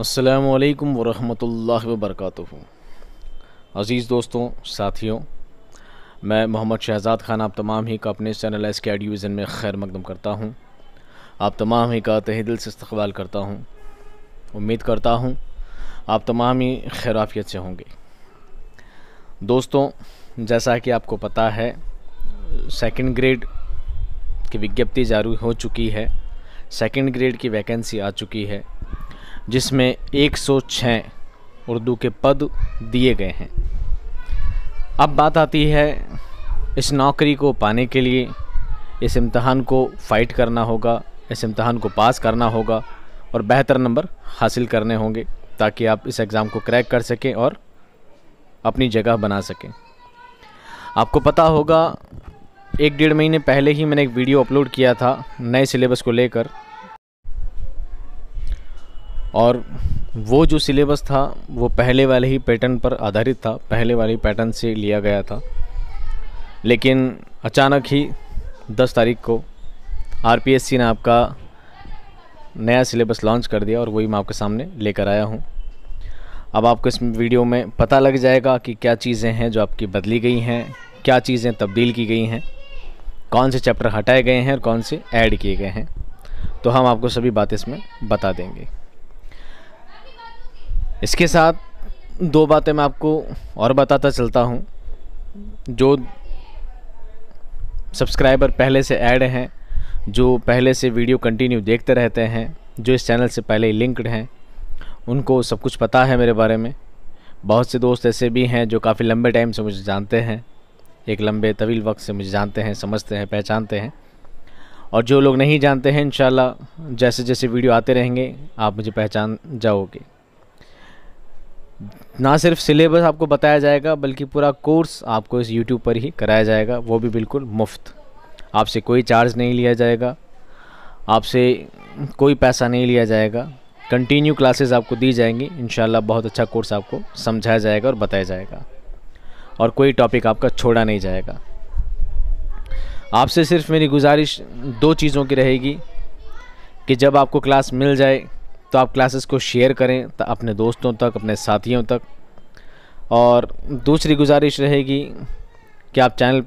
असलकम वरहमतुल्लाह वबरकत अज़ीज़ दोस्तों साथियों मैं मोहम्मद शहजाद ख़ान आप तमाम ही का अपने चैनल एस के एडिविज़न में खैर मकदम करता हूँ आप तमाम ही का तह दिल से इस्तबाल करता हूँ उम्मीद करता हूँ आप तमाम ही खैराफियत से होंगे दोस्तों जैसा कि आपको पता है सेकेंड ग्रेड की विज्ञप्ति जारी हो चुकी है सेकेंड ग्रेड की वैकेंसी आ चुकी है जिसमें 106 उर्दू के पद दिए गए हैं अब बात आती है इस नौकरी को पाने के लिए इस इम्तहान को फ़ाइट करना होगा इस इम्तहान को पास करना होगा और बेहतर नंबर हासिल करने होंगे ताकि आप इस एग्ज़ाम को क्रैक कर सकें और अपनी जगह बना सकें आपको पता होगा एक डेढ़ महीने पहले ही मैंने एक वीडियो अपलोड किया था नए सिलेबस को लेकर और वो जो सिलेबस था वो पहले वाले ही पैटर्न पर आधारित था पहले वाले पैटर्न से लिया गया था लेकिन अचानक ही 10 तारीख को आर ने आपका नया सिलेबस लॉन्च कर दिया और वही मैं आपके सामने लेकर आया हूँ अब आपको इस वीडियो में पता लग जाएगा कि क्या चीज़ें हैं जो आपकी बदली गई हैं क्या चीज़ें तब्दील की गई हैं कौन से चैप्टर हटाए गए हैं और कौन से ऐड किए गए हैं तो हम आपको सभी बातें इसमें बता देंगे इसके साथ दो बातें मैं आपको और बताता चलता हूँ जो सब्सक्राइबर पहले से ऐड हैं जो पहले से वीडियो कंटिन्यू देखते रहते हैं जो इस चैनल से पहले ही लिंक्ड हैं उनको सब कुछ पता है मेरे बारे में बहुत से दोस्त ऐसे भी हैं जो काफ़ी लंबे टाइम से मुझे जानते हैं एक लंबे तवील वक्त से मुझे जानते हैं समझते हैं पहचानते हैं और जो लोग नहीं जानते हैं इन जैसे जैसे वीडियो आते रहेंगे आप मुझे पहचान जाओगे ना सिर्फ सिलेबस आपको बताया जाएगा बल्कि पूरा कोर्स आपको इस यूट्यूब पर ही कराया जाएगा वो भी बिल्कुल मुफ्त आपसे कोई चार्ज नहीं लिया जाएगा आपसे कोई पैसा नहीं लिया जाएगा कंटिन्यू क्लासेस आपको दी जाएंगी इन बहुत अच्छा कोर्स आपको समझाया जाएगा और बताया जाएगा और कोई टॉपिक आपका छोड़ा नहीं जाएगा आपसे सिर्फ मेरी गुजारिश दो चीज़ों की रहेगी कि जब आपको क्लास मिल जाए तो आप क्लासेस को शेयर करें अपने दोस्तों तक अपने साथियों तक और दूसरी गुजारिश रहेगी कि आप चैनल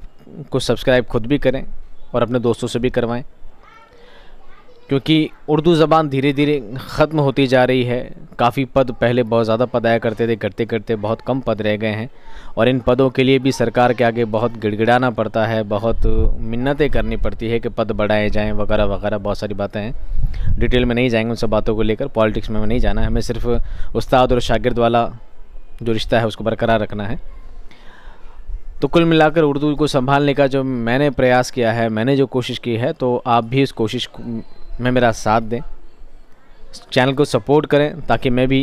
को सब्सक्राइब खुद भी करें और अपने दोस्तों से भी करवाएं क्योंकि उर्दू ज़बान धीरे धीरे ख़त्म होती जा रही है काफ़ी पद पहले बहुत ज़्यादा पद आया करते थे करते करते बहुत कम पद रह गए हैं और इन पदों के लिए भी सरकार के आगे बहुत गिड़गिड़ाना पड़ता है बहुत मिन्नतें करनी पड़ती है कि पद बढ़ाए जाएँ वगैरह वगैरह बहुत सारी बातें हैं डिटेल में नहीं जाएंगे उन सब बातों को लेकर पॉलिटिक्स में नहीं जाना है हमें सिर्फ उस्ताद और शागिर्द वाला जो रिश्ता है उसको बरकरार रखना है तो कुल मिलाकर उर्दू को संभालने का जो मैंने प्रयास किया है मैंने जो कोशिश की है तो आप भी इस कोशिश में मेरा साथ दें चैनल को सपोर्ट करें ताकि मैं भी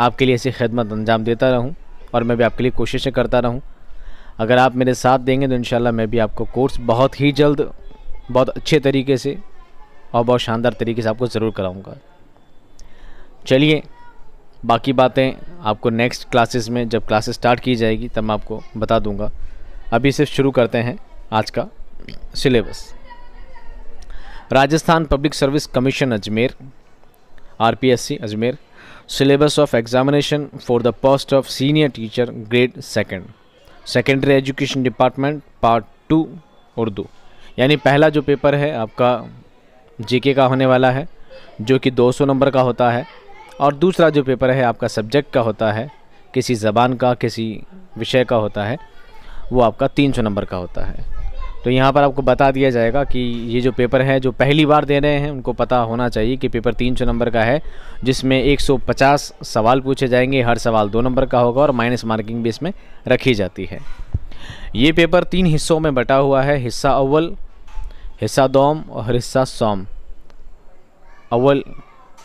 आपके लिए ऐसी खिदमत अंजाम देता रहूं और मैं भी आपके लिए कोशिशें करता रहूं अगर आप मेरे साथ देंगे तो इन मैं भी आपको कोर्स बहुत ही जल्द बहुत अच्छे तरीके से और बहुत शानदार तरीके से आपको ज़रूर कराऊँगा चलिए बाकी बातें आपको नेक्स्ट क्लासेस में जब क्लासेस स्टार्ट की जाएगी तब मैं आपको बता दूंगा अभी सिर्फ शुरू करते हैं आज का syllabus Rajasthan public service commission Ajmer RPSC Ajmer syllabus of examination for the post of senior teacher grade second secondary education department part two Urdu यानी पहला जो पेपर है आपका जीके का होने वाला है जो कि 200 नंबर का होता है और दूसरा जो पेपर है आपका सब्जेक्ट का होता है किसी ज़बान का किसी विषय का होता है वो आपका 300 नंबर का होता है तो यहाँ पर आपको बता दिया जाएगा कि ये जो पेपर है जो पहली बार दे रहे हैं उनको पता होना चाहिए कि पेपर तीन सौ नंबर का है जिसमें 150 सवाल पूछे जाएंगे हर सवाल दो नंबर का होगा और माइनस मार्किंग भी इसमें रखी जाती है ये पेपर तीन हिस्सों में बटा हुआ है हिस्सा अव्वल हिस्सा दोम और हिस्सा सोम अव्वल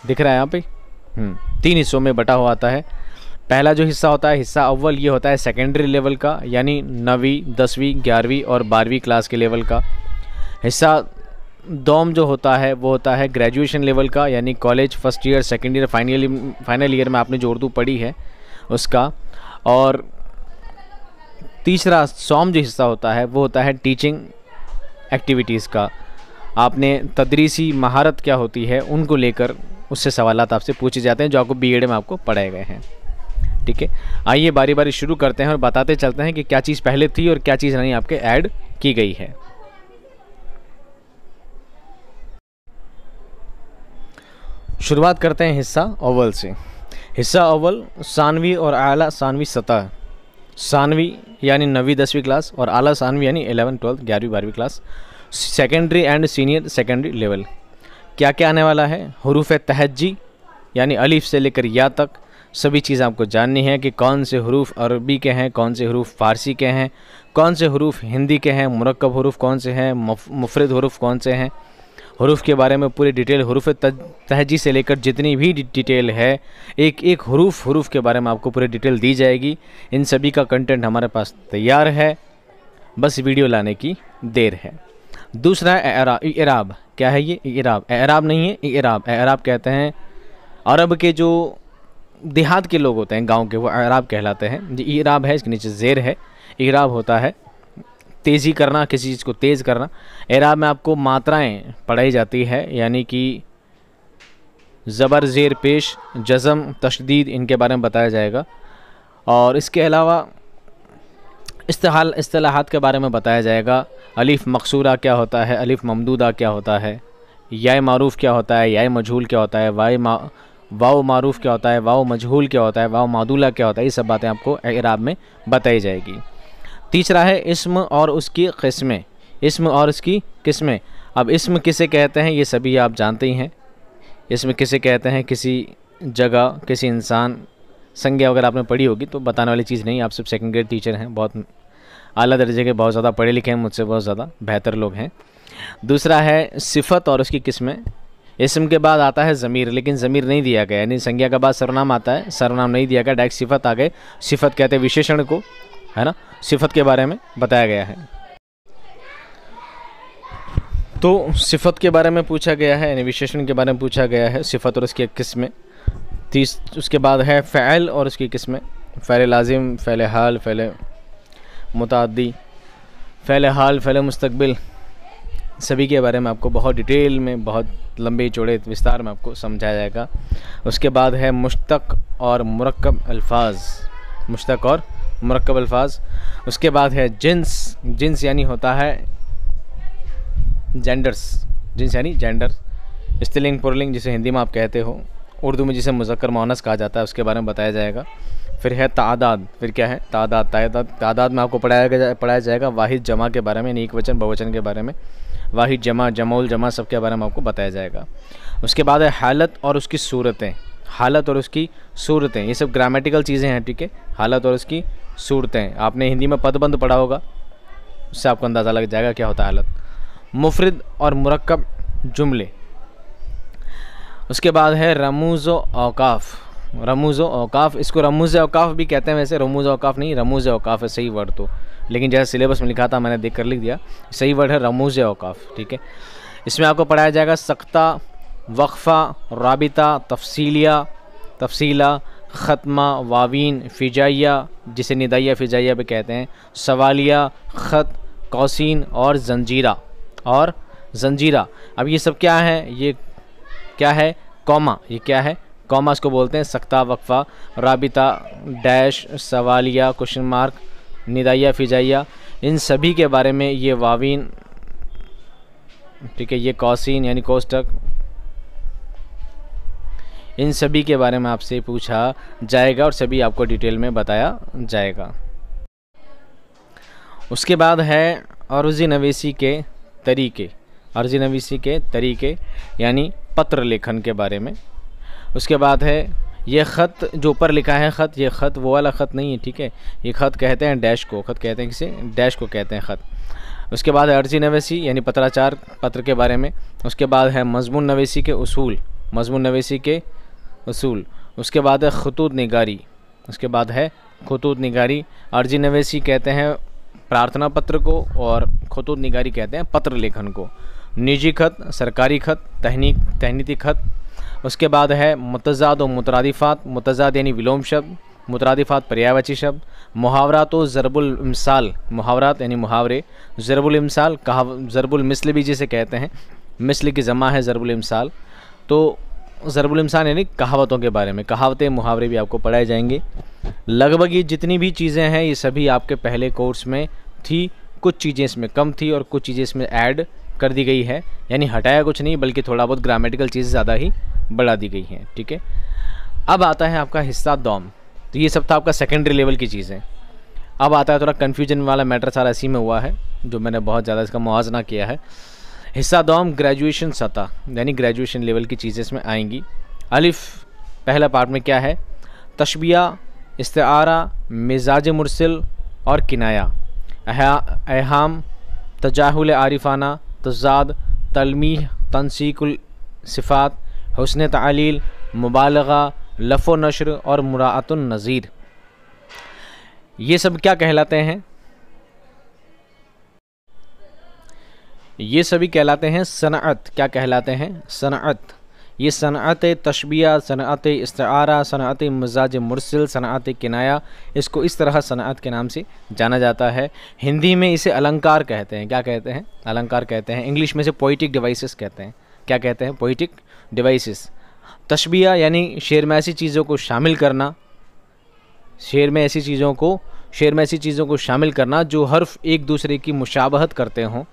दिख रहा है यहाँ पे हम्म, तीन हिस्सों में बटा हुआ आता है पहला जो हिस्सा होता है हिस्सा अव्वल ये होता है सेकेंडरी लेवल का यानी नवीं दसवीं ग्यारहवीं और बारहवीं क्लास के लेवल का हिस्सा दोम जो होता है वो होता है ग्रेजुएशन लेवल का यानी college first year second year final final year में आपने जो उर्दू पढ़ी है उसका और तीसरा सोम जो हिस्सा होता है वो होता है टीचिंग एक्टिविटीज़ का आपने तदरीसी महारत क्या होती है उनको लेकर उससे सवाल आपसे पूछे जाते हैं जो आपको बी में आपको पढ़ाए गए हैं ठीक है आइए बारी बारी शुरू करते हैं और बताते चलते हैं कि क्या चीज़ पहले थी और क्या चीज़ नहीं आपके ऐड की गई है शुरुआत करते हैं हिस्सा अव्वल से हिस्सा अव्वल सानवी और आला सानवी सतह सानवी यानी नवी दसवीं क्लास और आला सानवी यानी एलेवन ट्वेल्थ ग्यारहवीं बारहवीं class secondary and senior secondary level क्या क्या आने वाला है हरूफ तहजी यानी अलीफ से लेकर या तक सभी चीज़ आपको जाननी है कि कौन से हरूफ अरबी के हैं कौन से हरूफ फ़ारसी के हैं कौन से हरूफ हिंदी के हैं मरकब हरूफ कौन से हैं मुफरद हरूफ कौन से हैं हरूफ के बारे में पूरी डिटेल हरूफ तहजी से लेकर जितनी भी डिटेल है एक एक हरूफ हरूफ के बारे में आपको पूरी डिटेल दी जाएगी इन सभी का कंटेंट हमारे पास तैयार है बस वीडियो लाने की देर है दूसरा एराब क्या है ये एराब एराब नहीं है एराब एराब कहते हैं अरब के जो देहात के लोग होते हैं गांव के वो अराब कहलाते हैं जो इराब है इसके नीचे जेर है इराब होता है तेज़ी करना किसी चीज़ को तेज़ करना एराब में आपको मात्राएं पढ़ाई जाती है यानी कि ज़बर ज़ेर पेश जज़म तशदीद इनके बारे में बताया जाएगा और इसके अलावा इस्तेहाल असलाहत के बारे में बताया जाएगा अलिफ़ मकसूरा क्या होता है अलिफ़ ममदूदा क्या होता है या मारूफ़ क्या होता है या मजहूल क्या होता है वाई मा वाव मारूफ क्या होता है वाव मजहूल क्या होता है वाव मादूला क्या होता है ये सब बातें आपको इराब में बताई जाएगी तीसरा है इसम और उसकी किस्में इसम और उसकी किस्में अब इसम किसे कहते हैं ये सभी आप जानते ही हैं इसम किसे कहते हैं किसी जगह किसी इंसान संज्ञा वगैरह आपने पढ़ी होगी तो बताने वाली चीज़ नहीं आप सब सेकेंड ग्रेड टीचर हैं बहुत अली दर्जे के बहुत ज़्यादा पढ़े लिखे हैं मुझसे बहुत ज़्यादा बेहतर लोग हैं दूसरा है सिफत और उसकी किस्में इसम के बाद आता है ज़मीर लेकिन ज़मीर नहीं दिया गया यानी संज्ञा के बाद सरनाम आता है सरनाम नहीं दिया गया डायरेक्ट सिफत आ गए सिफत कहते हैं विशेषण को है ना सिफत के बारे में बताया गया है तो सिफत के बारे में पूछा गया है यानी विशेषण के बारे में पूछा गया है सिफत और उसकी किस्में तीस उसके बाद है फ़ैल और उसकी किस्में फ़ैल लाजिम फ़ैल हाल फ़ैल मुतदी फ़ैल हाल फ़ैल मुस्तबिल सभी के बारे में आपको बहुत डिटेल में बहुत लंबे चौड़े विस्तार में आपको समझाया जाएगा उसके बाद है मुश्तक और मरकब अल्फाज मुश्तक और मरकब अल्फाज उसके बाद है जिन्स जिन्स यानी होता है जेंडर्स जिन्स यानी जेंडर स्त्रीलिंग पुरलिंग जिसे हिंदी में आप कहते हो उर्दू में जिसे मुजक्र मानस कहा जाता है उसके बारे में बताया जाएगा फिर है तादाद फिर क्या है तादाद तादाद तादाद में आपको पढ़ाया पढ़ाया जाएगा वाहिद जमा के बारे में यानी एक वचन बहुवचन के बारे में वाहिद जमा जमाउल जमा सब के बारे में आपको बताया जाएगा उसके बाद है हालत और उसकी सूरतें हालत और उसकी सूरतें ये सब ग्रामेटिकल चीज़ें हैं ठीक है हालत और उसकी सूरतें आपने हिंदी में पदबंद पढ़ा होगा उससे आपको अंदाज़ा लग जाएगा क्या होता है हालत मुफरद और मरकब जुमले उसके बाद है रमूज़ अवकाफ़ रमूज़ अवकाफ़ इसको रमूज़ अवकाफ़ भी कहते हैं वैसे रमूज़ अवकाफ़ नहीं रमूज़ अवकाफ़ है सही वर्ड तो लेकिन जैसा सिलेबस में लिखा था मैंने देख कर लिख दिया सही वर्ड है रमूज अवकाफ ठीक है इसमें आपको पढ़ाया जाएगा सख्ता वक्फ़ा राबिता तफसीलिया तफसीला ख़त्मा वावीन फ़िजाइया जिसे निदाइया फ़िजाइया भी कहते हैं सवालिया ख़त कौसिन और जंजीरा और जंजीरा अब ये सब क्या है ये क्या है कौमा ये क्या है कॉमा इसको बोलते हैं सख्ता वक्फ़ा राबिता डैश सवालिया क्वेश्चन मार्क निदाइया फ़िजाइया इन सभी के बारे में ये वावीन ठीक है ये कौसिन यानी कोस्टक इन सभी के बारे में आपसे पूछा जाएगा और सभी आपको डिटेल में बताया जाएगा उसके बाद है अर्जी नवीसी के तरीके अर्जी नवीसी के तरीके यानी पत्र लेखन के बारे में उसके बाद है ये ख़त जो ऊपर लिखा है ख़त ये ख़त वो वाला ख़त नहीं है ठीक है ये ख़त कहते हैं डैश को ख़त कहते हैं किसे डैश को कहते हैं ख़त उसके बाद है अर्जी नवेसी यानी पत्राचार पत्र के बारे में उसके बाद है मजमून नवेसी के असूल मजमून नवेसी के असूल उसके बाद है खतूत निगारी उसके बाद है खतूत निगारी अर्जी नवेसी कहते हैं प्रार्थना पत्र को और खतूत निगारी कहते हैं पत्र लेखन को निजी खत सरकारी खत तहनी तहनीती खत उसके बाद है मतजाद व मुतरदिफ़ात मतजाद यानी विलोम शब्द मुतरदिफ़ात पर्यायवाची शब्द मुहावरात और ज़रबुलमसाल मुहावरात यानी मुहावरे ज़रबुलमसाल कहा ज़रबुलमसल भी जिसे कहते हैं मिसल की जमा है ज़रबुलमसाल तो ज़रबुलमसान यानी कहावतों के बारे में कहावतें मुहावरे भी आपको पढ़ाए जाएंगे लगभग ये जितनी भी चीज़ें हैं ये सभी आपके पहले कोर्स में थी कुछ चीज़ें इसमें कम थी और कुछ चीज़ें इसमें ऐड कर दी गई है यानी हटाया कुछ नहीं बल्कि थोड़ा बहुत ग्रामेटिकल चीज़ ज़्यादा ही बढ़ा दी गई हैं ठीक है अब आता है आपका हिस्सा दौम तो ये सब था आपका सेकेंडरी लेवल की चीज़ें अब आता है थोड़ा कन्फ्यूजन वाला मैटर सारा इसी में हुआ है जो मैंने बहुत ज़्यादा इसका मुआजना किया है हिस्सा दौम ग्रेजुएशन सतह यानी ग्रेजुएशन लेवल की चीज़ें इसमें आएंगी अलिफ पहला पार्ट में क्या है तशबिया इस्तारा मिजाज मुरसिल और किनाया अहम तजाहुल आरिफाना तजाद तलमी तनसीकुल सिफ़ात हसन तलील मुबालगा लफो नशर और मुरातुलनज़ीर ये सब क्या कहलाते हैं ये सभी कहलाते हैं सनत क्या कहलाते हैं सनत ये सनत तशबिया सनत इसतारा सनात मजाज मुरसिल सनात किनाया इसको इस तरह सनात के नाम से जाना जाता है हिंदी में इसे अलंकार कहते हैं क्या कहते हैं अलंकार कहते हैं इंग्लिश में से पोइटिक डिवाइसेस कहते हैं क्या कहते हैं पोइटिक डिवाइसेस तशबिया यानी शेर में ऐसी चीज़ों को शामिल करना शेर में ऐसी चीज़ों को शेर में ऐसी चीज़ों को शामिल करना जो हर्फ एक दूसरे की मुशाबहत करते हों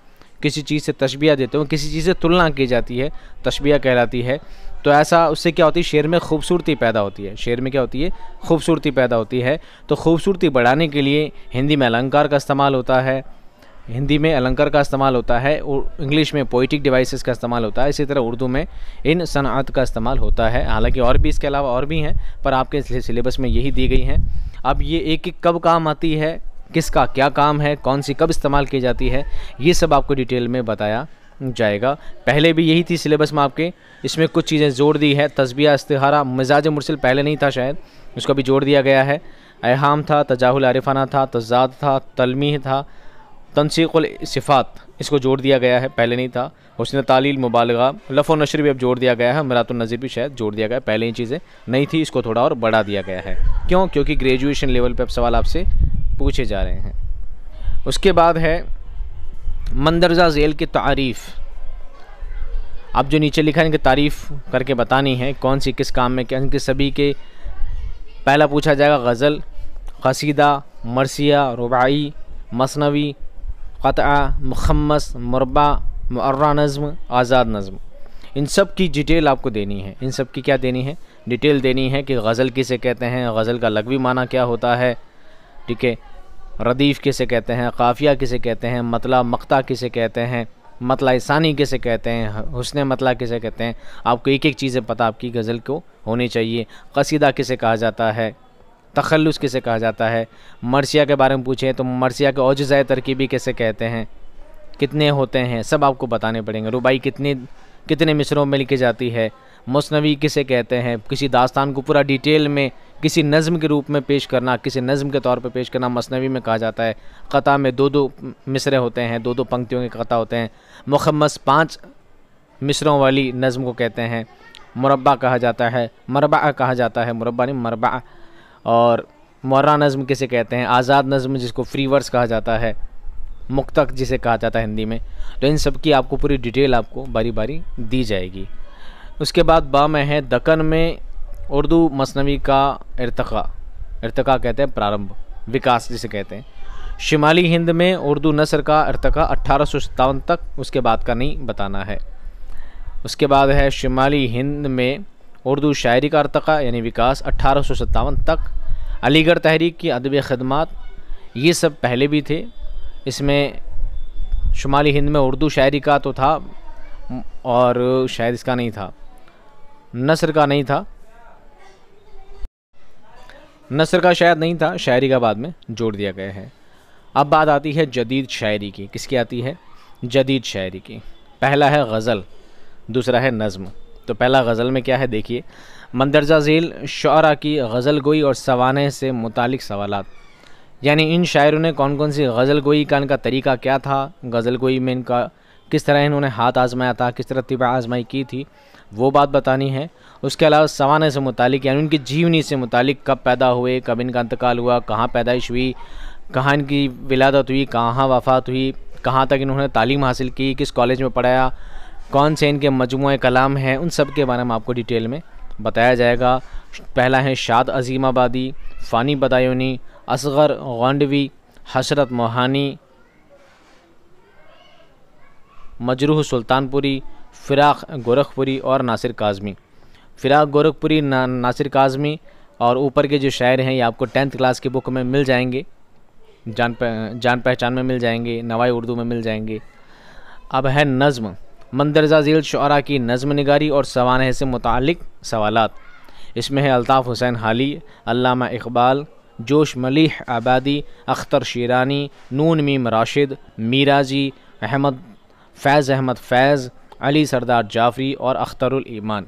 किसी चीज़ से तशबिया देते हों किसी चीज़ से तुलना की जाती है तशबिया कहलाती है तो ऐसा उससे क्या होती है शेर में खूबसूरती पैदा होती है शेर में क्या होती है खूबसूरती पैदा होती है तो खूबसूरती बढ़ाने के लिए हिंदी में अलंकार का इस्तेमाल होता है हिंदी में अलंकार का इस्तेमाल होता है और इंग्लिश में पोइटिक डिवाइसेस का इस्तेमाल होता है इसी तरह उर्दू में इन सनात का इस्तेमाल होता है हालांकि और भी इसके अलावा और भी हैं पर आपके सिलेबस में यही दी गई हैं अब ये एक एक कब काम आती है किसका क्या काम है कौन सी कब इस्तेमाल की जाती है ये सब आपको डिटेल में बताया जाएगा पहले भी यही थी सिलेबस में आपके इसमें कुछ चीज़ें जोड़ दी है तस्बिया इस्तारा मिजाज मुरसिल पहले नहीं था शायद उसको भी जोड़ दिया गया है अहम था तजाहुल आरिफाना था तजाद था तलमी था तनसीक़लसिफ़ात इसको जोड़ दिया गया है पहले नहीं था उसने तालील मुबालगा लफो नशर भी अब जोड़ दिया गया है मरातुलनज़ीर भी शायद जोड़ दिया गया है पहले ही चीज़ें नहीं थी इसको थोड़ा और बढ़ा दिया गया है क्यों क्योंकि ग्रेजुएशन लेवल पर अब सवाल आपसे पूछे जा रहे हैं उसके बाद है मंदरजा झेल की तारीफ़ अब जो नीचे लिखा है इनकी तारीफ़ करके बतानी है कौन सी किस काम में क्या इनके सभी के पहला पूछा जाएगा गज़ल कसीदा मरसिया रुबाई मसनवी क़ा मुखमस मुरबा मर्रा नज़म आज़ाद नज़म इन सब की डिटेल आपको देनी है इन सब की क्या देनी है डिटेल देनी है कि गज़ल किसे कहते हैं गज़ल का लगवी माना क्या होता है ठीक है रदीफ़ किसे कहते हैं काफ़िया किसे कहते हैं मतला मक्ता किसे कहते हैं मतला इसानी किसे कहते हैं हुसन मतला किसे कहते हैं आपको एक एक चीज़ें पता आपकी गज़ल को होनी चाहिए कसीदा किसे कहा जाता है तखलस किसे कहा जाता है मरसिया के बारे में पूछें तो मरसिया के औजाए तरकीबी कैसे कहते हैं कितने होते हैं सब आपको बताने पड़ेंगे रुबाई कितनी कितने मिसरों में लिखी जाती है मसनवी किसे कहते हैं किसी दास्तान को पूरा डिटेल में किसी नज़म के रूप में पेश करना किसी नज़म के तौर पर पेश करना मसनवी में कहा जाता है ख़ा में दो दो मिसरे होते हैं दो दो पंक्तियों के ख़ा होते हैं मुखमस पाँच मिसरों वाली नज़म को कहते हैं मुरबा कहा जाता है मरबा कहा जाता है मुरबा नहीं मरबा और मौरा नज़म किसे कहते हैं आज़ाद नज़म जिसको फ्री वर्स कहा जाता है मुख्तक जिसे कहा जाता है हिंदी में तो इन सब की आपको पूरी डिटेल आपको बारी बारी दी जाएगी उसके बाद बा में है दकन में उर्दू मसनवी का इरतका इरतका कहते हैं प्रारंभ विकास जिसे कहते हैं शिमाली हिंद में उर्दू नसर का इरतका अट्ठारह तक उसके बाद का नहीं बताना है उसके बाद है शिमाली हिंद में उर्दू शायरी का अरतका यानी विकास अट्ठारह तक अलीगढ़ तहरीक की अदब खदमात ये सब पहले भी थे इसमें शुमाली हिंद में उर्दू शायरी का तो था और शायद इसका नहीं था नसर का नहीं था नसर का शायद नहीं था शायरी का बाद में जोड़ दिया गया है अब बात आती है जदीद शायरी की किसकी आती है जदीद शायरी की पहला है गज़ल दूसरा है नज़म तो पहला गज़ल में क्या है देखिए मंदरजा झील शरा की गज़ल गोई और सवाने से मुतल सवाल यानी इन शायरों ने कौन कौन सी गज़ल गोई का इनका तरीका क्या था गज़ल गोई में इनका किस तरह इन्होंने हाथ आजमाया था किस तरह तिबा आजमाई की थी वो बात बतानी है उसके अलावा सवाने से मुतल यानी उनकी जीवनी से मुतल कब पैदा हुए कब इनका इंतकाल हुआ कहाँ पैदाइश हुई कहाँ इनकी विलादत हुई कहाँ वफ़ात हुई कहाँ तक इन्होंने तालीम हासिल की किस कॉलेज में पढ़ाया कौन से इनके मजमू कलाम हैं उन सब के बारे में आपको डिटेल में बताया जाएगा पहला है शाद अजीम आबादी फ़ानी बदायूनी असगर गांडवी हसरत मोहानी मजरूह सुल्तानपुरी फ़िराक गोरखपुरी और नासिर काजमी फ़िराक गोरखपुरी ना, नासिर काजमी और ऊपर के जो शायर हैं ये आपको टेंथ क्लास की बुक में मिल जाएंगे जान पह, जान पहचान में मिल जाएंगे नवाई उर्दू में मिल जाएंगे अब है नज़म मंदरजा झील शुरा की नज़म नगारी और सवानह से मुतल सवाल इसमें है अल्ताफ़ हुसैन हाली अलामा इकबाल जोश मलिह आबादी अख्तर शीरानी नून मीम राशिद मीरा जी अहमद फैज़ अहमद फैज़ अली सरदार जाफरी और अख्तरमान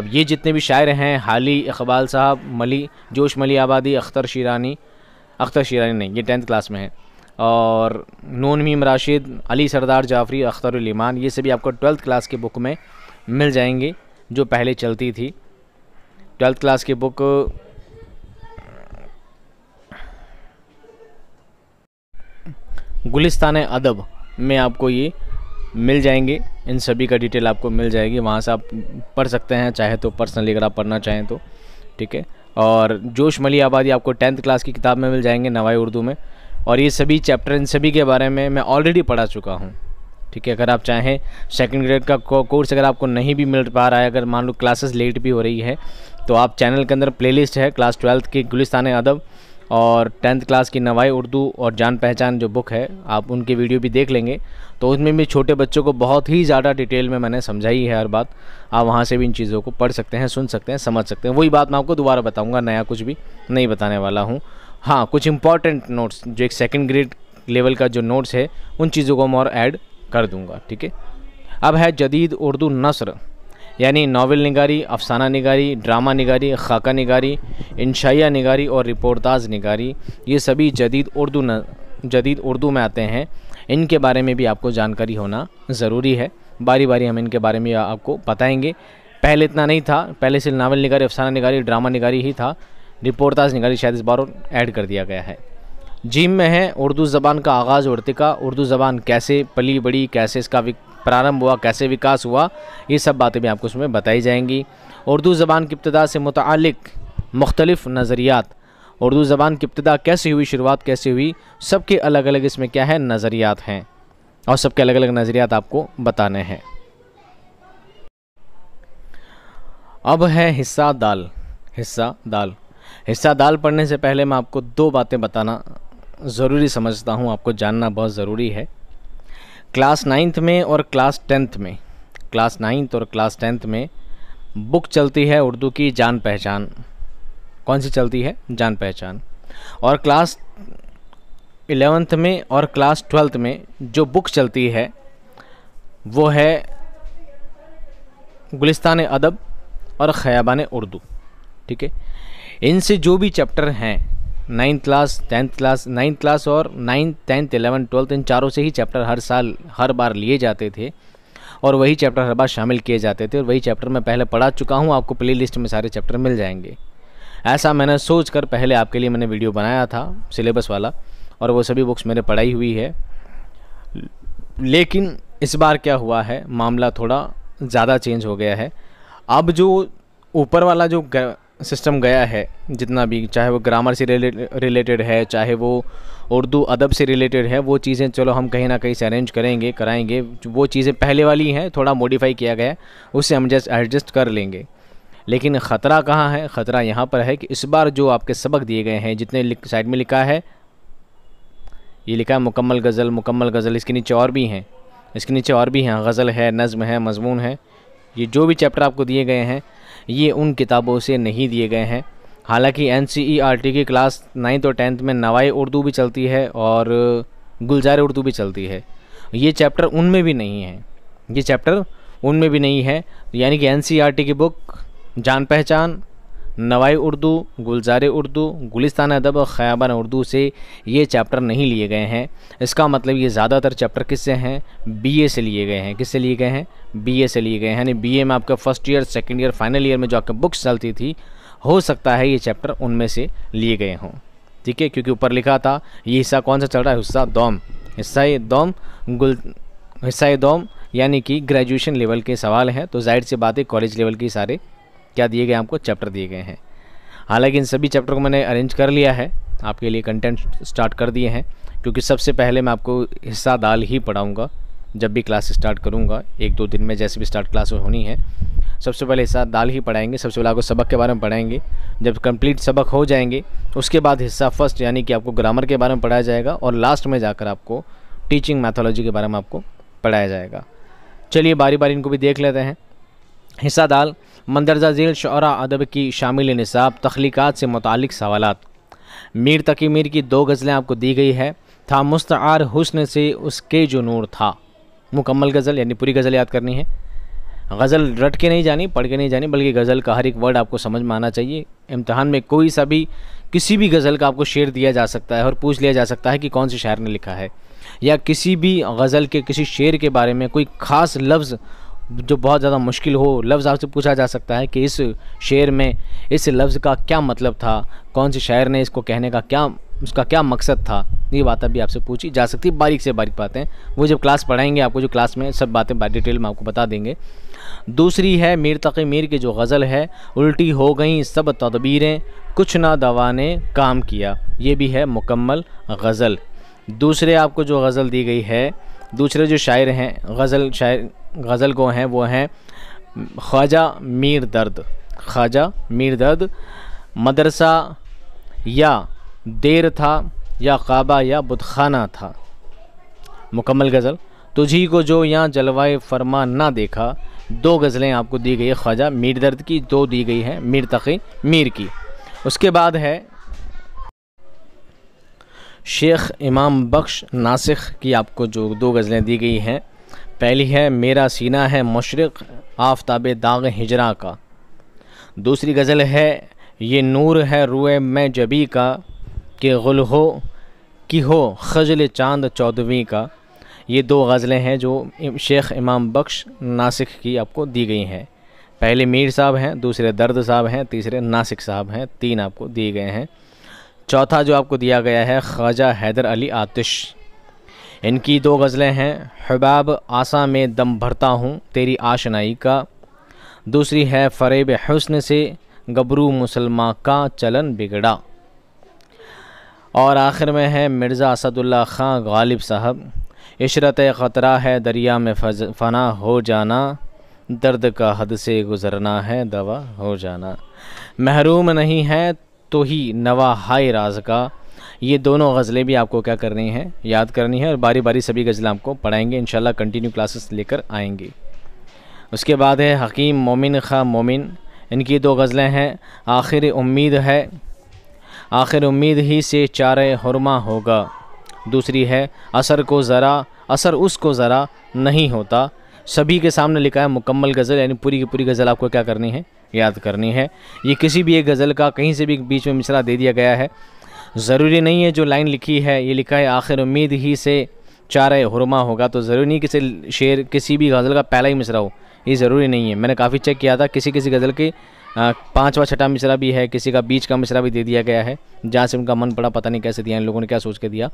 अब ये जितने भी शायर हैं हाली इकबाल साहब मली जोश मली आबादी अख्तर शीरानी अख्तर शीरानी नहीं ये टेंथ क्लास में है और नून मीम राशिद अली सरदार जाफरी अख्तर अख्तरमान ये सभी आपको ट्वेल्थ क्लास की बुक में मिल जाएंगे जो पहले चलती थी ट्वेल्थ क्लास की बुक गुलिस्तान अदब में आपको ये मिल जाएंगे इन सभी का डिटेल आपको मिल जाएगी वहाँ से आप पढ़ सकते हैं चाहे तो पर्सनली अगर आप पढ़ना चाहें तो ठीक है और जोश मली आबादी आपको टेंथ क्लास की किताब में मिल जाएंगे नवाई उर्दू में और ये सभी चैप्टर इन सभी के बारे में मैं ऑलरेडी पढ़ा चुका हूँ ठीक है अगर आप चाहें सेकंड ग्रेड का कोर्स अगर आपको नहीं भी मिल पा रहा है अगर मान लो क्लासेस लेट भी हो रही है तो आप चैनल के अंदर प्लेलिस्ट है क्लास ट्वेल्थ की गुलिस्तान अदब और टेंथ क्लास की नवाई उर्दू और जान पहचान जो बुक है आप उनके वीडियो भी देख लेंगे तो उसमें भी छोटे बच्चों को बहुत ही ज़्यादा डिटेल में मैंने समझाई है हर बात आप वहाँ से भी इन चीज़ों को पढ़ सकते हैं सुन सकते हैं समझ सकते हैं वही बात मैं आपको दोबारा बताऊँगा नया कुछ भी नहीं बताने वाला हूँ हाँ कुछ इंपॉर्टेंट नोट्स जो एक सेकेंड ग्रेड लेवल का जो नोट्स है उन चीज़ों को मैं और ऐड कर दूँगा ठीक है अब है जदीद उर्दू नसर यानी नावल निगारी अफसाना निगारी ड्रामा निगारी खाका निगारी इनशाया निगारी और रिपोर्टाज निगारी ये सभी जदीद उर्दू न जदीद उर्दू में आते हैं इनके बारे में भी आपको जानकारी होना ज़रूरी है बारी बारी हम इनके बारे में आपको बताएंगे पहले इतना नहीं था पहले सिर्फ नावल निगारी अफसाना निगारी ड्रामा निगारी ही था रिपोर्टाज निकाली शायद इस बार और ऐड कर दिया गया है जीम में है उर्दू ज़बान का आगाज़ उर्तिका उर्दू ज़बान कैसे पली बड़ी कैसे इसका प्रारंभ हुआ कैसे विकास हुआ ये सब बातें भी आपको उसमें बताई जाएंगी उर्दू ज़बान की इब्तदा से मुतल मुख्तलिफ़ नज़रियात उर्दू ज़बान की इब्तदा कैसे हुई शुरुआत कैसे हुई सबके अलग अलग इसमें क्या है नज़रियात हैं और सबके अलग अलग नज़रियात आपको बताने हैं अब है हिस्सा दाल हिस्सा दाल हिस्सा दाल पढ़ने से पहले मैं आपको दो बातें बताना ज़रूरी समझता हूँ आपको जानना बहुत ज़रूरी है क्लास नाइन्थ में और क्लास टेंथ में क्लास नाइन्थ और क्लास टेंथ में बुक चलती है उर्दू की जान पहचान कौन सी चलती है जान पहचान और क्लास एलेवेंथ में और क्लास ट्वेल्थ में जो बुक चलती है वो है गुलिस्तान अदब और ख़याबान उर्दू ठीक है इनसे जो भी चैप्टर हैं ninth class tenth class ninth class और नाइन्थ टेंथ एलेवन ट्वेल्थ इन चारों से ही चैप्टर हर साल हर बार लिए जाते थे और वही चैप्टर हर बार शामिल किए जाते थे और वही चैप्टर मैं पहले पढ़ा चुका हूँ आपको प्ले लिस्ट में सारे चैप्टर मिल जाएंगे ऐसा मैंने सोच कर पहले आपके लिए मैंने वीडियो बनाया था सिलेबस वाला और वो सभी बुक्स मैंने पढ़ाई हुई है लेकिन इस बार क्या हुआ है मामला थोड़ा ज़्यादा चेंज हो गया है अब जो ऊपर वाला जो सिस्टम गया है जितना भी चाहे वो ग्रामर से रिलेटेड है चाहे वो उर्दू अदब से रिलेटेड है वो चीज़ें चलो हम कहीं ना कहीं से अरेंज करेंगे कराएंगे वो चीज़ें पहले वाली हैं थोड़ा मॉडिफाई किया गया है उससे हम जस्ट एडजस्ट कर लेंगे लेकिन ख़तरा कहाँ है ख़तरा यहाँ पर है कि इस बार जो आपके सबक दिए गए हैं जितने साइड में लिखा है ये लिखा है मुकम्मल गज़ल मुकम्मल गज़ल इसके नीचे और भी हैं इसके नीचे और भी हैं गज़ल है नज़म है मजमून है ये जो भी चैप्टर आपको दिए गए हैं ये उन किताबों से नहीं दिए गए हैं हालांकि एन e की क्लास नाइन्थ और टेंथ में नवाई उर्दू भी चलती है और गुलजार उर्दू भी चलती है ये चैप्टर उनमें भी नहीं है ये चैप्टर उनमें भी नहीं है यानी कि एन e की बुक जान पहचान नवाई उर्दू गुलजार उर्दू गुलिस्तान अदब और ख़याबान उर्दू से ये चैप्टर नहीं लिए गए हैं इसका मतलब ये ज़्यादातर चैप्टर किससे हैं बीए से लिए गए हैं किससे लिए गए हैं बीए से लिए गए हैं यानी बीए में आपका first year second year final year में जो आपके बुक्स चलती थी हो सकता है ये चैप्टर उनमें से लिए गए हों ठीक है क्योंकि ऊपर लिखा था ये हिस्सा कौन सा चल रहा है हिस्सा दोम हिस्सा दोम गुल हिस्सा दोम यानी कि ग्रेजुएशन लेवल के सवाल हैं तो जाहिर सी बात है कॉलेज लेवल के सारे क्या दिए गए आपको चैप्टर दिए गए हैं हालांकि इन सभी चैप्टर को मैंने अरेंज कर लिया है आपके लिए कंटेंट स्टार्ट कर दिए हैं क्योंकि सबसे पहले मैं आपको हिस्सा दाल ही पढ़ाऊँगा जब भी क्लास स्टार्ट करूँगा एक दो दिन में जैसे भी स्टार्ट क्लास होनी है सबसे पहले हिस्सा दाल ही पढ़ाएंगे सबसे पहले आपको सबक के बारे में पढ़ाएंगे जब कंप्लीट सबक हो जाएंगे उसके बाद हिस्सा फर्स्ट यानी कि आपको ग्रामर के बारे में पढ़ाया जाएगा और लास्ट में जाकर आपको टीचिंग मैथोलॉजी के बारे में आपको पढ़ाया जाएगा चलिए बारी बारी इनको भी देख लेते हैं हिस्सा दाल मंदरजा झील शरा अदब की शामिल निसाब तख्लीक़ात से मुतल सवाल मीर तकी मीर की दो गज़लें आपको दी गई है था मुस्तार हुसन से उसके जो नूर था मुकम्मल गज़ल यानी पूरी गज़ल याद करनी है गज़ल रट के नहीं जानी पढ़ के नहीं जानी बल्कि गज़ल का हर एक वर्ड आपको समझ में आना चाहिए इम्तहान में कोई सा भी किसी भी गज़ल का आपको शेर दिया जा सकता है और पूछ लिया जा सकता है कि कौन से शायर ने लिखा है या किसी भी गज़ल के किसी शेर के बारे में कोई ख़ास लफ्ज़ जो बहुत ज़्यादा मुश्किल हो लफ्ज़ आपसे पूछा जा सकता है कि इस शेर में इस लफ्ज़ का क्या मतलब था कौन से शायर ने इसको कहने का क्या उसका क्या मकसद था ये बात अभी आपसे पूछी जा सकती है बारीक से बारीक बातें वो जब क्लास पढ़ाएंगे आपको जो क्लास में सब बातें डिटेल में आपको बता देंगे दूसरी है मीर तकी मीर की जो गज़ल है उल्टी हो गई सब तदबीरें कुछ ना दवा ने काम किया ये भी है मुकम्मल गज़ल दूसरे आपको जो गज़ल दी गई है दूसरे जो शायर हैं गज़ल शायर गज़ल गो हैं वो हैं ख्वाजा मीर दर्द ख्वाजा मीर दर्द मदरसा या देर था या काबा या बुतखाना था मुकम्मल गज़ल तुझी को जो यहाँ जलवाए फरमा ना देखा दो गज़लें आपको दी गई है ख्वाजा मीर दर्द की दो दी गई हैं मीर तकी मीर की उसके बाद है शेख इमाम बख्श नासिख की आपको जो दो गज़लें दी गई हैं पहली है मेरा सीना है मशरक़ आफ्ताब दाग हिजरा का दूसरी गज़ल है ये नूर है रुए मैं जबी का कि गुल हो कि हो खजल चांद चौदहवीं का ये दो गज़लें हैं जो शेख इमाम बख्श नासिक की आपको दी गई हैं पहले मीर साहब हैं दूसरे दर्द साहब हैं तीसरे नासिक साहब हैं तीन आपको दिए गए हैं चौथा जो आपको दिया गया है ख्वाजा हैदर अली आतिश इनकी दो गज़लें हैं हबाब आसा में दम भरता हूँ तेरी आशनाई का दूसरी है फरेब हसन से गबरू मुसलमा का चलन बिगड़ा और आखिर में है मिर्ज़ा असदुल्ला खां गालिब साहब इशरत ख़तरा है दरिया में फना हो जाना दर्द का हद से गुज़रना है दवा हो जाना महरूम नहीं है तो ही नवा हाय राज का ये दोनों गज़लें भी आपको क्या करनी है याद करनी है और बारी बारी सभी गज़लें आपको पढ़ाएंगे इन कंटिन्यू क्लासेस लेकर आएंगे उसके बाद है हकीम मोमिन खा मोमिन इनकी दो गज़लें हैं आखिर उम्मीद है आखिर उम्मीद ही से चार हरमा होगा दूसरी है असर को ज़रा असर उसको ज़रा नहीं होता सभी के सामने लिखा है मुकम्मल गज़ल यानी पूरी की पूरी गज़ल आपको क्या करनी है याद करनी है ये किसी भी एक गज़ल का कहीं से भी बीच में मिसरा दे दिया गया है ज़रूरी नहीं है जो लाइन लिखी है ये लिखा है आखिर उम्मीद ही से चार हरमा होगा तो ज़रूरी नहीं किसी शेर किसी भी गज़ल का पहला ही मिसरा हो ये ज़रूरी नहीं है मैंने काफ़ी चेक किया था किसी किसी गज़ल के पाँचवा छठा मिसरा भी है किसी का बीच का मिसरा भी दे दिया गया है जहाँ से उनका मन पड़ा पता नहीं कैसे दिया इन लोगों ने क्या सोच के दिया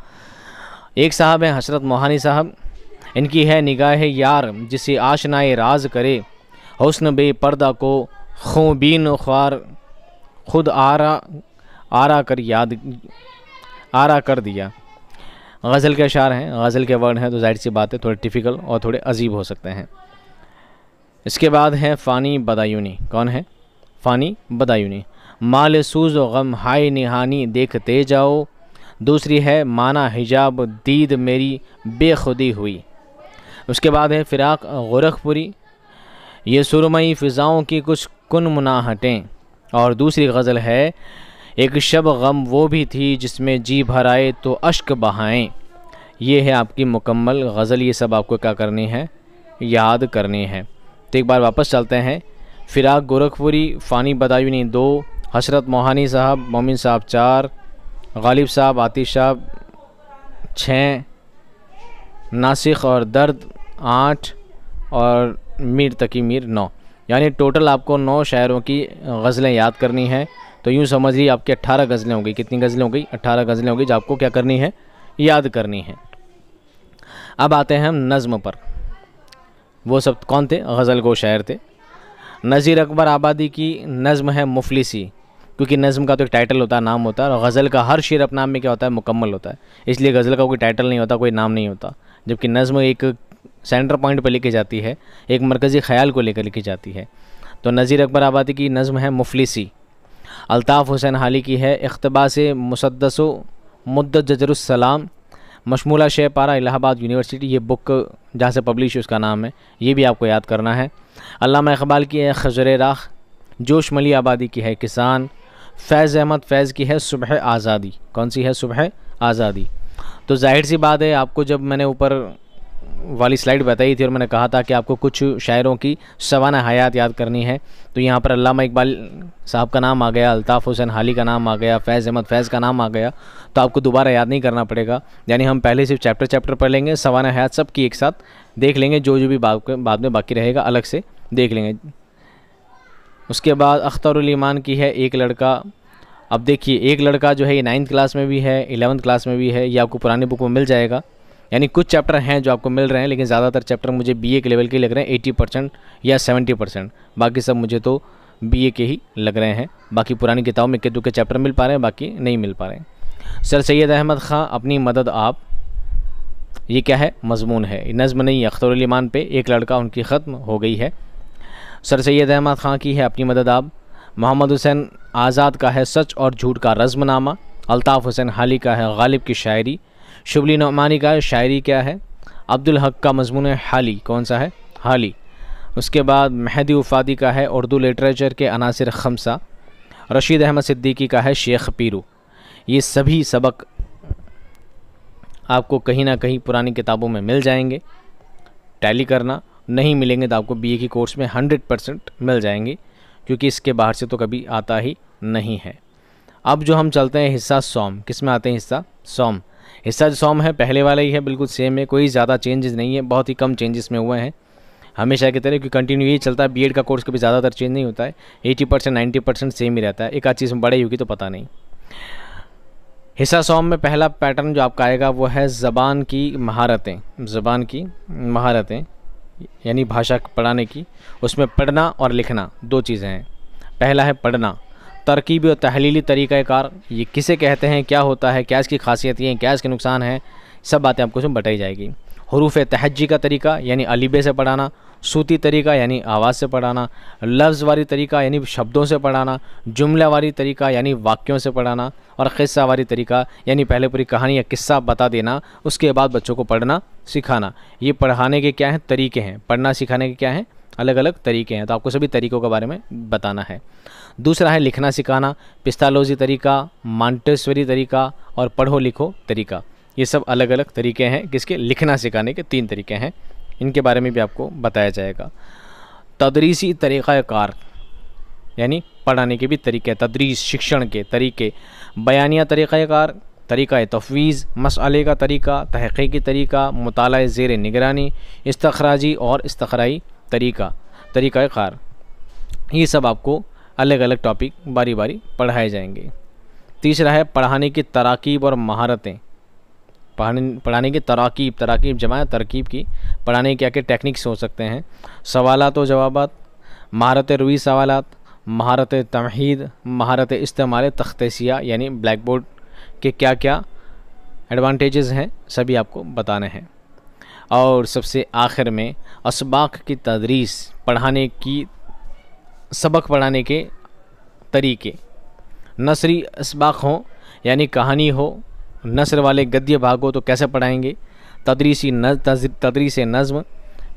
एक साहब हैं हसरत मोहानी साहब इनकी है निगाह यार जिसे आशनाए राज करे हुसन बे पर्दा को खूबीन ख्वार खुद आरा आरा कर याद आरा कर दिया गज़ल के अशार हैं गज़ल के वर्ड हैं तो जाहिर सी बात है थोड़े टिफ़िकल और थोड़े अजीब हो सकते हैं इसके बाद है फ़ानी बदायूनी कौन है फ़ानी बदायूनी माल सूज व गम हाय निहानी देखते जाओ दूसरी है माना हिजाब दीद मेरी बेखुदी हुई उसके बाद है फ़िराक गोरखपुरी ये सुरमई फ़िज़ाओं की कुछ कन मुनाहटें और दूसरी गज़ल है एक शब गम वो भी थी जिसमें जी भराए तो अश्क बहाएं ये है आपकी मुकम्मल गज़ल ये सब आपको क्या करनी है याद करनी है तो एक बार वापस चलते हैं फ़िराक गोरखपुरी फ़ानी बदायूनी दो हसरत मोहानी साहब मोमिन साहब चार गालिब साहब आतिश साहब छः नासिक और दर्द आठ और मीर तकी मीर नौ यानी टोटल आपको नौ शायरों की गज़लें याद करनी हैं तो यूँ समझिए आपकी अट्ठारह गज़लें हो गई कितनी गज़लें हो गई अट्ठारह गज़लें हो गई जो आपको क्या करनी है याद करनी है अब आते हैं हम नज़म पर वो सब कौन थे गज़ल गो शायर थे नज़ीर अकबर आबादी की नज़म है मुफलिसी क्योंकि नज़म का तो एक टाइटल होता है नाम होता है और गज़ल का हर शेर अपना नाम में क्या होता है मुकम्मल होता है इसलिए गज़ल का कोई टाइटल नहीं होता कोई नाम नहीं होता जबकि नज़म एक सेंटर पॉइंट पर लिखी जाती है एक मरकज़ी ख्याल को लेकर लिखी जाती है तो नज़ीर अकबर आबादी की नज़म है मुफलिसी अल्ताफ़ हुसैन हाली की है से मुसदस मद्द जजरसलाम मशमूला शे पारा इलाहाबाद यूनिवर्सिटी ये बुक जहाँ से पब्लिश है उसका नाम है ये भी आपको याद करना है अलामा इकबाल की है खजर राख जोश मली आबादी की है किसान फैज़ अहमद फैज़ की है सुबह आज़ादी कौन सी है सुबह आज़ादी तो जाहिर सी बात है आपको जब मैंने ऊपर वाली स्लाइड बताई थी और मैंने कहा था कि आपको कुछ शायरों की सवाना हयात याद करनी है तो यहाँ पर अलामा इकबाल साहब का नाम आ गया अल्ताफ़ हुसैन हाली का नाम आ गया फैज़ अहमद फैज़ का नाम आ गया तो आपको दोबारा याद नहीं करना पड़ेगा यानी हम पहले सिर्फ चैप्टर चैप्टर पढ़ लेंगे सवान हयात सब की एक साथ देख लेंगे जो जो भी बाद में बाकी रहेगा अलग से देख लेंगे उसके बाद अख्तरमान की है एक लड़का अब देखिए एक लड़का जो है ये नाइन्थ क्लास में भी है एलेवंथ क्लास में भी है ये आपको पुरानी बुक में मिल जाएगा यानी कुछ चैप्टर हैं जो आपको मिल रहे हैं लेकिन ज़्यादातर चैप्टर मुझे बी के लेवल के लग रहे हैं एटी परसेंट या सेवेंटी परसेंट बाकी सब मुझे तो बी के ही लग रहे हैं बाकी पुरानी किताबों में कितु के चैप्टर मिल पा रहे हैं बाकी नहीं मिल पा रहे हैं सर सैद अहमद ख़ान अपनी मदद आप ये क्या है मजमून है नज़म नहीं अख्तरलीमान पे एक लड़का उनकी ख़त्म हो गई है सर सैद अहमद ख़ान की है अपनी मदद आप मोहम्मद हुसैन आज़ाद का है सच और झूठ का रज़मनामा अलताफ़ हुसैन हाली का है गालिब की शायरी शुबली नौमानी का शायरी क्या है अब्दुल हक का मजमून हाली कौन सा है हाली उसके बाद महदी उफादी का है उर्दू लिटरेचर के अनासर खमसा रशीद अहमद सिद्दीकी का है शेख पीरू ये सभी सबक आपको कहीं ना कहीं पुरानी किताबों में मिल जाएंगे टैली करना नहीं मिलेंगे तो आपको बीए की कोर्स में हंड्रेड परसेंट मिल जाएंगे क्योंकि इसके बाहर से तो कभी आता ही नहीं है अब जो हम चलते हैं हिस्सा सोम किस में आते हैं हिस्सा सोम हिस्सा जो सॉम है पहले वाला ही है बिल्कुल सेम है कोई ज़्यादा चेंजेस नहीं है बहुत ही कम चेंजेस में हुए हैं हमेशा की तरह क्योंकि कंटिन्यू यही चलता है बीएड का कोर्स कभी ज़्यादातर चेंज नहीं होता है eighty percent ninety percent same ही रहता है एक आध चीज़ में बड़े होगी तो पता नहीं हिस्सा सॉम में पहला पैटर्न जो आपका आएगा वो है ज़बान की महारतें ज़बान की महारतें यानी भाषा पढ़ाने की उसमें पढ़ना और लिखना दो चीज़ें हैं पहला है पढ़ना तरकीबी और तहलीली तरीक़ाकार ये किसे कहते हैं क्या होता है क्या इसकी खासियत हैं क्या इसके नुकसान हैं सब बातें आपको उसमें बताई जाएगी हरूफ तहजी का तरीका यानी अलीबे से पढ़ाना सूती तरीका यानी आवाज़ से पढ़ाना लफ्ज़ वाली तरीका यानी शब्दों से पढ़ाना जुमला वाली तरीका यानी वाक्यों से पढ़ाना और क़स्सा वाली तरीका यानी पहले पूरी कहानी या किस्सा बता देना उसके बाद बच्चों को पढ़ना सिखाना ये पढ़ाने के क्या हैं तरीके हैं पढ़ना सिखाने के क्या हैं अलग अलग तरीके हैं तो आपको सभी तरीक़ों के बारे में बताना है दूसरा है लिखना सिखाना पिस्तालोजी तरीका मांटेश्वरी तरीका और पढ़ो लिखो तरीका ये सब अलग अलग तरीके हैं किसके लिखना सिखाने के तीन तरीके हैं इनके बारे में भी आपको बताया जाएगा तदरीसी तरीक़ाकार यानी पढ़ाने के भी तरीके तदरीस शिक्षण के तरीके बयानिया तरीक़ाकार तरीक़ा तफवीज़ मसले का तरीका तहक़ीकी तरीका मुताल ज़ेर निगरानी इस्तखराजी और इस्तखराई तरीका तरीक़ा कार ये सब आपको अलग अलग टॉपिक बारी बारी पढ़ाए जाएंगे तीसरा है पढ़ाने की तराकीब और महारतें पढ़ाने पढ़ाने की तराकीब तराकीब जमा तरकीब की पढ़ाने के क्या टेक्निक्स हो सकते हैं सवालत व जवाब महारत रुई सवालत महारत तमहीद महारत इस्तेमाल तख्तसिया यानी ब्लैक बोर्ड के क्या क्या एडवांटेजेस हैं सभी आपको बताने हैं और सबसे आखिर में इसबाक की तदरीस पढ़ाने की सबक पढ़ाने के तरीके नसरी इसबाक हो यानी कहानी हो नसर वाले गद्य भाग हो तो कैसे पढ़ाएंगे तदरीसी नज तदरीस नज़म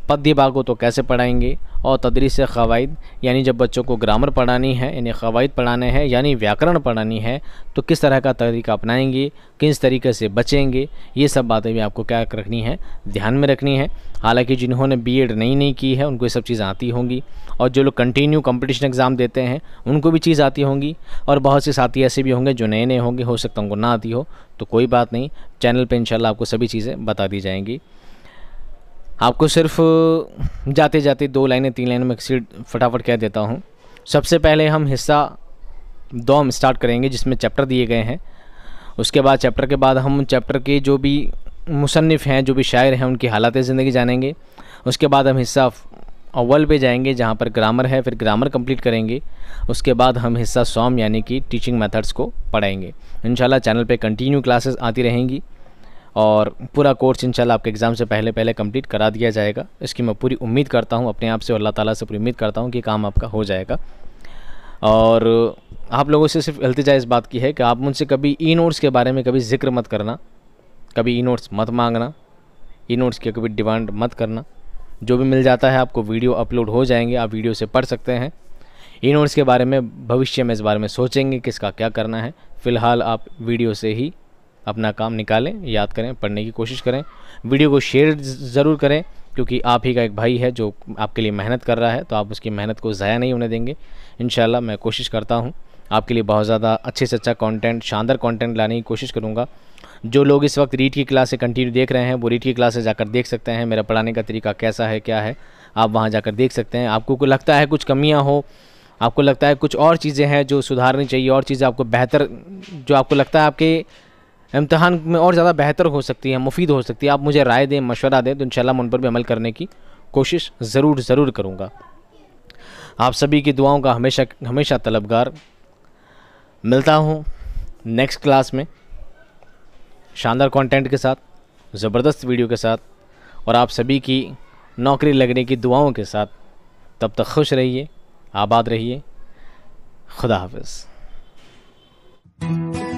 पद्य भागों तो कैसे पढ़ाएंगे और तदरीस कवायद यानी जब बच्चों को ग्रामर पढ़ानी है यानी कवायद पढ़ाने हैं यानी व्याकरण पढ़ानी है तो किस तरह का तरीका अपनाएंगे किस तरीके से बचेंगे ये सब बातें भी आपको क्या रखनी है ध्यान में रखनी है हालांकि जिन्होंने बीएड नहीं नहीं की है उनको ये सब चीज़ें आती होंगी और जो लोग कंटिन्यू कम्पटिशन एग्ज़ाम देते हैं उनको भी चीज़ आती होंगी और बहुत से साथी ऐसे भी होंगे जो नए नए होंगे हो सकता उनको ना आती हो तो कोई बात नहीं चैनल पर इनशाला आपको सभी चीज़ें बता दी जाएंगी आपको सिर्फ जाते जाते दो लाइनें तीन लाइनें में फटाफट कह देता हूँ सबसे पहले हम हिस्सा दो हम स्टार्ट करेंगे जिसमें चैप्टर दिए गए हैं उसके बाद चैप्टर के बाद हम चैप्टर के जो भी मुसनफ़ हैं जो भी शायर हैं उनकी हालात ज़िंदगी जानेंगे उसके बाद हम हिस्सा अव्वल पे जाएंगे जहाँ पर ग्रामर है फिर ग्रामर कंप्लीट करेंगे उसके बाद हम हिस्सा सॉम यानी कि टीचिंग मेथड्स को पढ़ाएंगे इन चैनल पे कंटिन्यू क्लासेस आती रहेंगी और पूरा कोर्स इन आपके एग्ज़ाम से पहले पहले कंप्लीट करा दिया जाएगा इसकी मैं पूरी उम्मीद करता हूँ अपने आप से अल्लाह ताला से पूरी उम्मीद करता हूँ कि काम आपका हो जाएगा और आप लोगों से सिर्फ अल्तजा इस बात की है कि आप मुझसे कभी ई नोट्स के बारे में कभी जिक्र मत करना कभी ई नोट्स मत मांगना ई नोट्स की कभी डिमांड मत करना जो भी मिल जाता है आपको वीडियो अपलोड हो जाएंगे आप वीडियो से पढ़ सकते हैं ई नोट्स के बारे में भविष्य में इस बारे में सोचेंगे किसका क्या करना है फ़िलहाल आप वीडियो से ही अपना काम निकालें याद करें पढ़ने की कोशिश करें वीडियो को शेयर ज़रूर करें क्योंकि आप ही का एक भाई है जो आपके लिए मेहनत कर रहा है तो आप उसकी मेहनत को ज़ाया नहीं होने देंगे इन मैं कोशिश करता हूँ आपके लिए बहुत ज़्यादा अच्छे से अच्छा कॉन्टेंट शानदार कॉन्टेंट लाने की कोशिश करूँगा जो लोग इस वक्त रीट की क्लासें कंटिन्यू देख रहे हैं वो रीट की क्लासें जाकर देख सकते हैं मेरा पढ़ाने का तरीका कैसा है क्या है आप वहाँ जाकर देख सकते हैं आपको को लगता है कुछ कमियाँ हो आपको लगता है कुछ और चीज़ें हैं जो सुधारनी चाहिए और चीज़ें आपको बेहतर जो आपको लगता है आपके इम्तहान में और ज़्यादा बेहतर हो सकती है मुफीद हो सकती है आप मुझे राय दें मशवरा दें तो इन उन पर भी अमल करने की कोशिश ज़रूर ज़रूर करूँगा आप सभी की दुआओं का हमेशा हमेशा तलबगार मिलता हूँ नेक्स्ट क्लास में शानदार कंटेंट के साथ ज़बरदस्त वीडियो के साथ और आप सभी की नौकरी लगने की दुआओं के साथ तब तक खुश रहिए आबाद रहिए खुदा हाफ